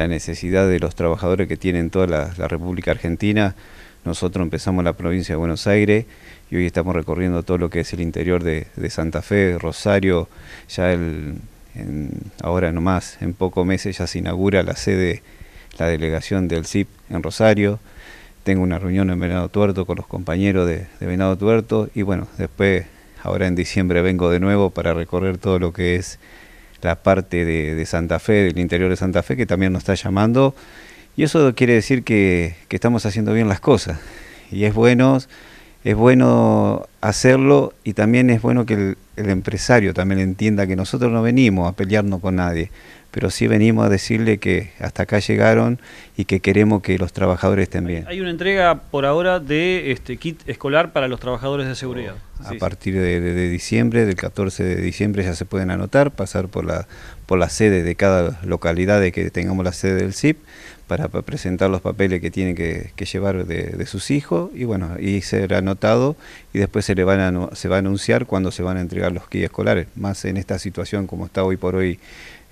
la necesidad de los trabajadores que tienen toda la, República Argentina. Nosotros empezamos en la provincia de Buenos Aires y hoy estamos recorriendo todo lo que es el interior de, Santa Fe, Rosario, ya el, ahora nomás, en pocos meses ya se inaugura la sede, la delegación del CIP en Rosario. Tengo una reunión en Venado Tuerto con los compañeros de, de Venado Tuerto y bueno, después, ahora en diciembre vengo de nuevo para recorrer todo lo que es la parte de, Santa Fe, del interior de Santa Fe, que también nos está llamando. Y eso quiere decir que, que estamos haciendo bien las cosas. Y es bueno, es bueno hacerlo y también es bueno que el, el empresario también entienda que nosotros no venimos a pelearnos con nadie, pero sí venimos a decirle que hasta acá llegaron y que queremos que los trabajadores estén bien. Hay una entrega por ahora de este kit escolar para los trabajadores de seguridad. A partir de, diciembre, del 14 de diciembre ya se pueden anotar, pasar por la, por la sede de cada localidad de que tengamos la sede del SIP para presentar los papeles que tiene que, llevar de, sus hijos y bueno, y será anotado y después se le van se va a anunciar cuando se van a entregar los kits escolares, más en esta situación como está hoy por hoy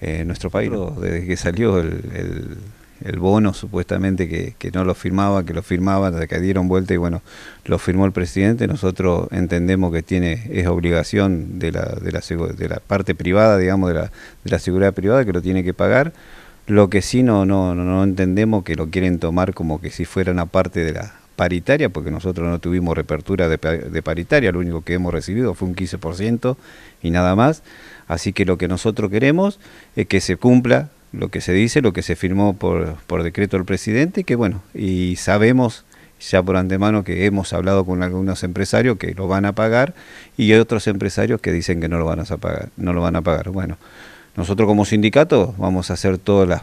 en eh, nuestro país, desde que salió el, el, bono supuestamente que, no lo firmaba, que lo firmaba, que dieron vuelta y bueno, lo firmó el presidente, nosotros entendemos que tiene, es obligación de la, de la, de la parte privada, digamos, de la, de la seguridad privada que lo tiene que pagar lo que sí no, no, no entendemos que lo quieren tomar como que si fuera una parte de la paritaria, porque nosotros no tuvimos repertura de, de paritaria, lo único que hemos recibido fue un 15% y nada más. Así que lo que nosotros queremos es que se cumpla lo que se dice, lo que se firmó por, decreto del presidente, y que bueno, y sabemos ya por antemano que hemos hablado con algunos empresarios que lo van a pagar y otros empresarios que dicen que no lo van a pagar, no lo van a pagar. Bueno, nosotros como sindicato vamos a hacer todas las,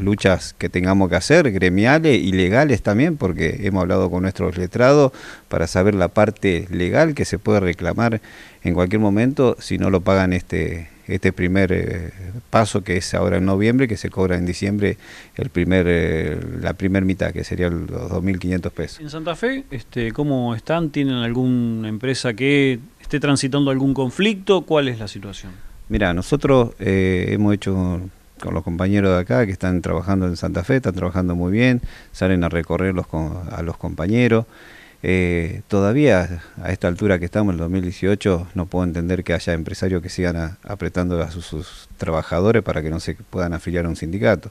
luchas que tengamos que hacer, gremiales y legales también, porque hemos hablado con nuestros letrados para saber la parte legal que se puede reclamar en cualquier momento si no lo pagan este este primer eh, paso que es ahora en noviembre, que se cobra en diciembre el primer eh, la primer mitad, que serían los 2.500 pesos. ¿En Santa Fe este, cómo están? ¿Tienen alguna empresa que esté transitando algún conflicto? ¿Cuál es la situación? Mira, nosotros eh, hemos hecho con los compañeros de acá que están trabajando en Santa Fe, están trabajando muy bien, salen a recorrer a los compañeros. Eh, todavía a esta altura que estamos, en el 2018, no puedo entender que haya empresarios que sigan apretando a sus, trabajadores para que no se puedan afiliar a un sindicato.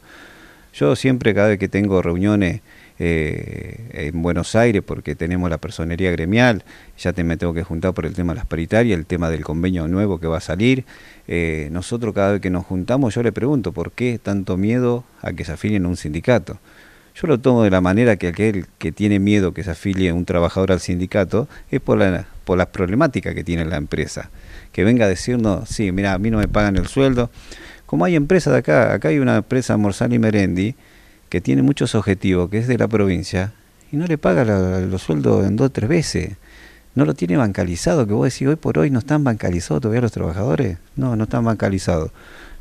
Yo siempre, cada vez que tengo reuniones eh, en Buenos Aires, porque tenemos la personería gremial, ya me tengo que juntar por el tema de las paritarias, el tema del convenio nuevo que va a salir. Eh, nosotros, cada vez que nos juntamos, yo le pregunto, ¿por qué tanto miedo a que se afilien a un sindicato? Yo lo tomo de la manera que aquel que tiene miedo que se afilie un trabajador al sindicato es por la, por las problemáticas que tiene la empresa. Que venga a decirnos, sí, mira, a mí no me pagan el sueldo, como hay empresas de acá, acá hay una empresa Morsani Merendi que tiene muchos objetivos, que es de la provincia, y no le paga los sueldos en dos o tres veces. No lo tiene bancalizado, que vos decís, hoy por hoy no están bancalizados todavía los trabajadores. No, no están bancalizados.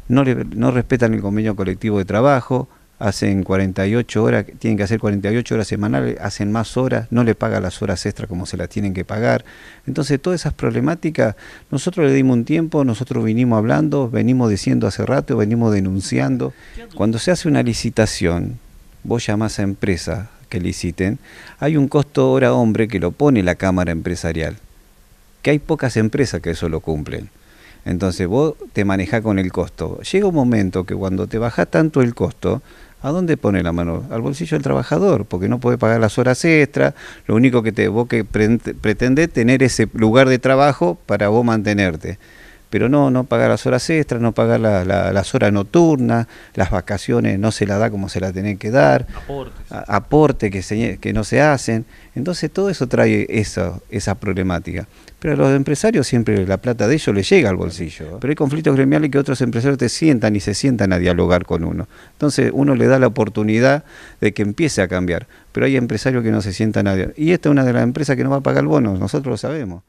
No, no respetan el convenio colectivo de trabajo, hacen 48 horas, tienen que hacer 48 horas semanales, hacen más horas, no le pagan las horas extras como se las tienen que pagar. Entonces, todas esas problemáticas, nosotros le dimos un tiempo, nosotros vinimos hablando, venimos diciendo hace rato, venimos denunciando. Cuando se hace una licitación, vos llamás a empresas que liciten, hay un costo hora hombre que lo pone la Cámara Empresarial, que hay pocas empresas que eso lo cumplen. Entonces vos te manejás con el costo. Llega un momento que cuando te baja tanto el costo, ¿A dónde pone la mano? Al bolsillo del trabajador, porque no puede pagar las horas extras, lo único que te, vos que pretendés tener ese lugar de trabajo para vos mantenerte pero no, no pagar las horas extras, no pagar las horas nocturnas, las vacaciones no se las da como se la tienen que dar, aportes, aporte que, que no se hacen, entonces todo eso trae esa, esa problemática. Pero a los empresarios siempre la plata de ellos les llega al bolsillo. Pero hay conflictos gremiales que otros empresarios te sientan y se sientan a dialogar con uno. Entonces uno le da la oportunidad de que empiece a cambiar. Pero hay empresarios que no se sientan a dialogar. Y esta es una de las empresas que no va a pagar el bono, nosotros lo sabemos.